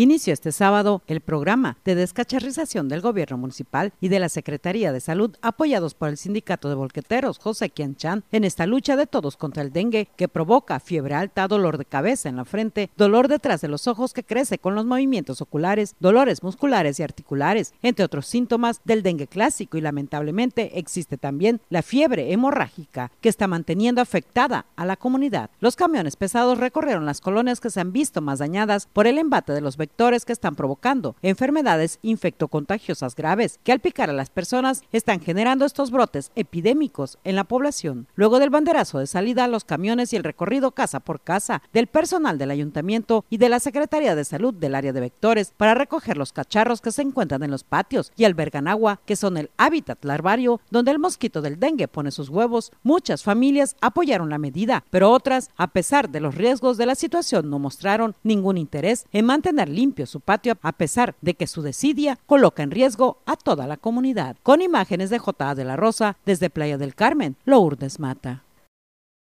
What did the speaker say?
Inició este sábado el programa de descacharrización del gobierno municipal y de la Secretaría de Salud, apoyados por el sindicato de volqueteros José Quianchan, en esta lucha de todos contra el dengue que provoca fiebre alta, dolor de cabeza en la frente, dolor detrás de los ojos que crece con los movimientos oculares, dolores musculares y articulares, entre otros síntomas del dengue clásico y lamentablemente existe también la fiebre hemorrágica que está manteniendo afectada a la comunidad. Los camiones pesados recorrieron las colonias que se han visto más dañadas por el embate de los vectores que están provocando enfermedades infectocontagiosas graves que al picar a las personas están generando estos brotes epidémicos en la población. Luego del banderazo de salida, los camiones y el recorrido casa por casa del personal del ayuntamiento y de la Secretaría de Salud del área de vectores para recoger los cacharros que se encuentran en los patios y albergan agua, que son el hábitat larvario donde el mosquito del dengue pone sus huevos. Muchas familias apoyaron la medida, pero otras, a pesar de los riesgos de la situación, no mostraron ningún interés en mantener limpio su patio a pesar de que su desidia coloca en riesgo a toda la comunidad. Con imágenes de J.A. de la Rosa desde Playa del Carmen, Lourdes Mata.